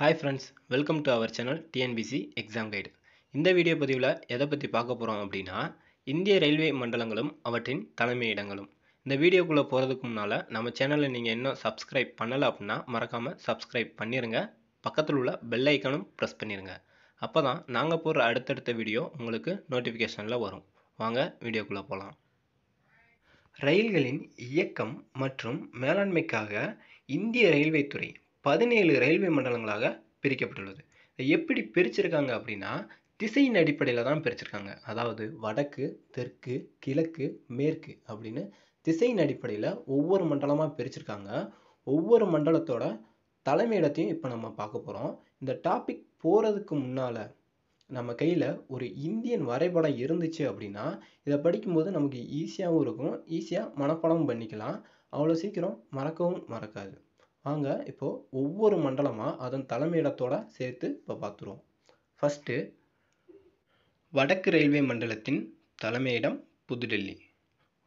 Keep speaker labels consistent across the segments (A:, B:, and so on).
A: hi friends welcome to our channel TNPSC exam guide இந்த video பதிவில் எதை பற்றி பார்க்க போகிறோம் அப்படின்னா இந்திய ரயில்வே மண்டலங்களும் அவற்றின் தலைமை இடங்களும் இந்த வீடியோக்குள்ளே போகிறதுக்கு முன்னால் நம்ம சேனலை நீங்கள் இன்னும் சப்ஸ்கிரைப் பண்ணலை அப்படின்னா மறக்காமல் சப்ஸ்கிரைப் பண்ணிடுங்க பக்கத்தில் உள்ள பெல் ஐக்கனும் ப்ரெஸ் பண்ணிடுங்க அப்போ தான் நாங்கள் போடுற அடுத்தடுத்த வீடியோ உங்களுக்கு நோட்டிஃபிகேஷனில் வரும் வாங்க வீடியோக்குள்ளே போகலாம் ரயில்களின் இயக்கம் மற்றும் மேலாண்மைக்காக இந்திய ரயில்வே துறை பதினேழு ரயில்வே மண்டலங்களாக பிரிக்கப்பட்டுள்ளது எப்படி பிரிச்சிருக்காங்க அப்படின்னா திசையின் அடிப்படையில் தான் பிரிச்சிருக்காங்க அதாவது வடக்கு தெற்கு கிழக்கு மேற்கு அப்படின்னு திசையின் அடிப்படையில் ஒவ்வொரு மண்டலமாக பிரிச்சிருக்காங்க ஒவ்வொரு மண்டலத்தோட தலைமையிடத்தையும் இப்போ நம்ம பார்க்க போகிறோம் இந்த டாபிக் போகிறதுக்கு முன்னால் நம்ம கையில் ஒரு இந்தியன் வரைபடம் இருந்துச்சு அப்படின்னா இதை படிக்கும்போது நமக்கு ஈஸியாகவும் இருக்கும் ஈஸியாக மனப்பாடமும் பண்ணிக்கலாம் அவ்வளோ சீக்கிரம் மறக்கவும் மறக்காது வாங்க இப்போது ஒவ்வொரு மண்டலமாக அதன் தலைமையிடத்தோட சேர்த்து இப்போ பார்த்துருவோம் ஃபஸ்ட்டு வடக்கு ரயில்வே மண்டலத்தின் தலைமையிடம் புதுடெல்லி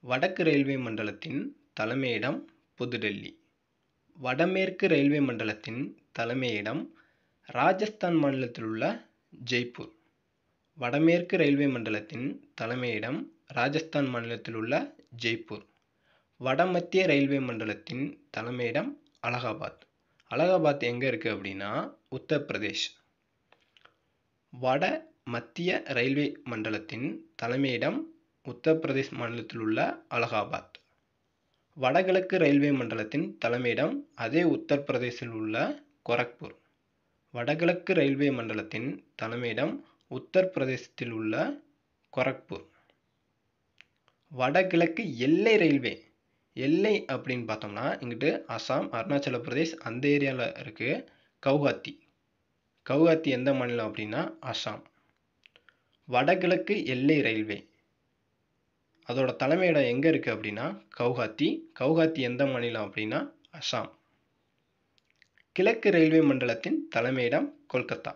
A: வடக்கு ரயில்வே மண்டலத்தின் தலைமையிடம் புதுடெல்லி வடமேற்கு ரயில்வே மண்டலத்தின் தலைமையிடம் ராஜஸ்தான் மாநிலத்தில் உள்ள ஜெய்ப்பூர் வடமேற்கு ரயில்வே மண்டலத்தின் தலைமையிடம் ராஜஸ்தான் மாநிலத்தில் உள்ள ஜெய்ப்பூர் வடமத்திய ரயில்வே மண்டலத்தின் தலைமையிடம் அலகாபாத் அலகாபாத் எங்கே இருக்குது அப்படின்னா உத்தரப்பிரதேஷ் வட மத்திய ரயில்வே மண்டலத்தின் தலைமையிடம் உத்தரப்பிரதேஷ் மாநிலத்தில் உள்ள அலகாபாத் வடகிழக்கு ரயில்வே மண்டலத்தின் தலைமையிடம் அதே உத்தரப்பிரதேசில் உள்ள கொரக்பூர் வடகிழக்கு ரயில்வே மண்டலத்தின் தலைமையிடம் உத்தரப்பிரதேசத்தில் உள்ள கொரக்பூர் வடகிழக்கு எல்லை ரயில்வே எல்லை அப்படின்னு பார்த்தோம்னா இங்கிட்டு அசாம் அருணாச்சல பிரதேஷ் அந்த ஏரியாவில் இருக்குது கவுஹாத்தி கவுஹாத்தி எந்த மாநிலம் அப்படின்னா அசாம் வடகிழக்கு எல்லை ரயில்வே அதோட தலைமையிடம் எங்கே இருக்குது அப்படின்னா கவுஹாத்தி கவுஹாத்தி எந்த மாநிலம் அப்படின்னா அசாம் கிழக்கு ரயில்வே மண்டலத்தின் தலைமையிடம் கொல்கத்தா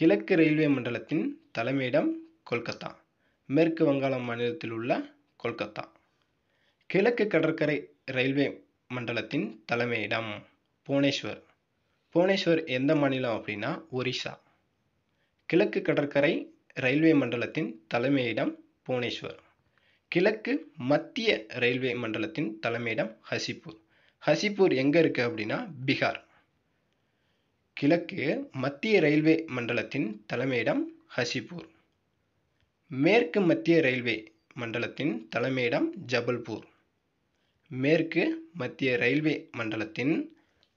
A: கிழக்கு ரயில்வே மண்டலத்தின் தலைமையிடம் கொல்கத்தா மேற்கு வங்காள மாநிலத்தில் உள்ள கொல்கத்தா கிழக்கு கடற்கரை ரயில்வே மண்டலத்தின் தலைமையிடம் புவனேஸ்வர் புவனேஸ்வர் எந்த மாநிலம் அப்படின்னா ஒரிசா கிழக்கு கடற்கரை ரயில்வே மண்டலத்தின் தலைமையிடம் புவனேஸ்வர் கிழக்கு மத்திய ரயில்வே மண்டலத்தின் தலைமையிடம் ஹசிப்பூர் ஹசிப்பூர் எங்கே இருக்குது அப்படின்னா பீகார் கிழக்கு மத்திய ரயில்வே மண்டலத்தின் தலைமையிடம் ஹசிப்பூர் மேற்கு மத்திய ரயில்வே மண்டலத்தின் தலைமையிடம் ஜபல்பூர் மேற்கு மத்திய ரயில்வே மண்டலத்தின்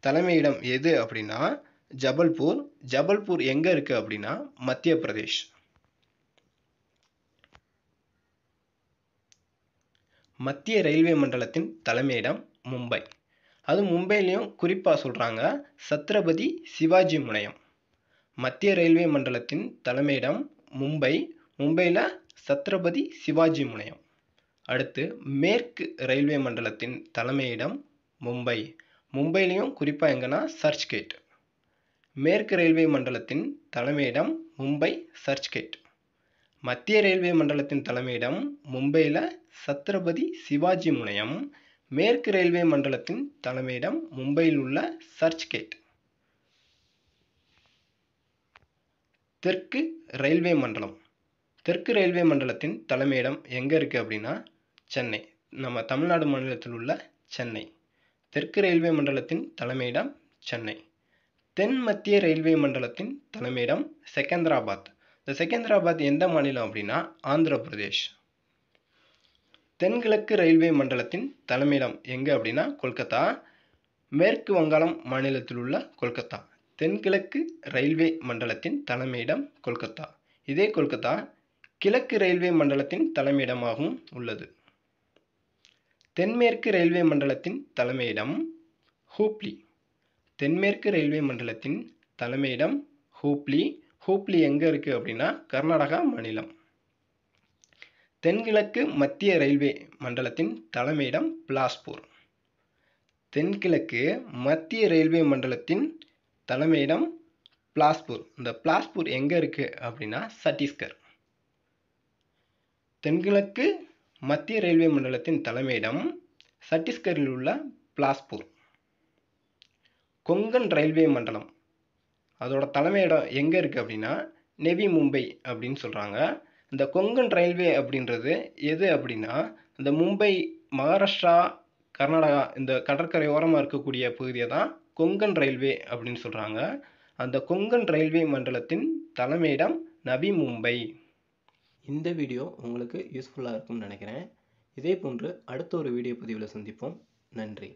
A: தலைமையிடம் எது அப்படின்னா ஜபல்பூர் ஜபல்பூர் எங்கே இருக்குது அப்படின்னா மத்திய பிரதேஷ் மத்திய ரயில்வே மண்டலத்தின் தலைமையிடம் மும்பை அது மும்பையிலையும் குறிப்பாக சொல்கிறாங்க சத்ரபதி சிவாஜி முனையம் மத்திய ரயில்வே மண்டலத்தின் தலைமையிடம் மும்பை மும்பையில் சத்ரபதி சிவாஜி முனையம் அடுத்து மேற்கு ரயில்வே மண்டலத்தின் தலைமையிடம் மும்பை மும்பையிலையும் குறிப்பாக எங்கன்னா சர்ச் கேட் மேற்கு ரயில்வே மண்டலத்தின் தலைமையிடம் மும்பை சர்ச் கேட் மத்திய ரயில்வே மண்டலத்தின் தலைமையிடம் மும்பையில் சத்ரபதி சிவாஜி முனையம் மேற்கு ரயில்வே மண்டலத்தின் தலைமையிடம் மும்பையில் உள்ள சர்ச் கேட் தெற்கு ரயில்வே மண்டலம் தெற்கு ரயில்வே மண்டலத்தின் தலைமையிடம் எங்கே இருக்குது அப்படின்னா சென்னை நம்ம தமிழ்நாடு மாநிலத்தில் உள்ள சென்னை தெற்கு ரயில்வே மண்டலத்தின் தலைமையிடம் சென்னை தென் மத்திய ரயில்வே மண்டலத்தின் தலைமையிடம் செகந்திராபாத் இந்த செகந்திராபாத் எந்த மாநிலம் அப்படின்னா ஆந்திர பிரதேஷ் தென்கிழக்கு ரயில்வே மண்டலத்தின் தலைமையிடம் எங்கே அப்படின்னா கொல்கத்தா மேற்கு வங்காளம் மாநிலத்தில் உள்ள கொல்கத்தா தென்கிழக்கு ரயில்வே மண்டலத்தின் தலைமையிடம் கொல்கத்தா இதே கொல்கத்தா கிழக்கு ரயில்வே மண்டலத்தின் தலைமையிடமாகவும் உள்ளது தென்மேற்கு ரயில்வே மண்டலத்தின் தலைமையிடம் ஹூப்ளி தென்மேற்கு ரயில்வே மண்டலத்தின் தலைமையிடம் ஹூப்ளி ஹூப்ளி எங்கே இருக்குது அப்படின்னா கர்நாடகா மாநிலம் தென்கிழக்கு மத்திய ரயில்வே மண்டலத்தின் தலைமையிடம் பிலாஸ்பூர் தென்கிழக்கு மத்திய ரயில்வே மண்டலத்தின் தலைமையிடம் பிலாஸ்பூர் இந்த பிலாஸ்பூர் எங்கே இருக்குது அப்படின்னா சத்தீஸ்கர் தென்கிழக்கு மத்திய ரயில்வே மண்டலத்தின் தலைமையிடம் சட்டீஸ்கரில் உள்ள பிலாஸ்பூர் கொங்கன் ரயில்வே மண்டலம் அதோட தலைமையிடம் எங்கே இருக்குது அப்படின்னா நெவி மும்பை அப்படின்னு சொல்கிறாங்க இந்த கொங்கன் ரயில்வே அப்படின்றது எது அப்படின்னா இந்த மும்பை மகாராஷ்டிரா கர்நாடகா இந்த கடற்கரை ஓரமாக இருக்கக்கூடிய பகுதியை தான் கொங்கன் ரயில்வே அப்படின்னு சொல்கிறாங்க அந்த கொங்கன் ரயில்வே மண்டலத்தின் தலைமையிடம் நவி மும்பை இந்த வீடியோ உங்களுக்கு யூஸ்ஃபுல்லாக இருக்கும்னு நினைக்கிறேன் இதே போன்று அடுத்த ஒரு வீடியோ பதிவில் சந்திப்போம் நன்றி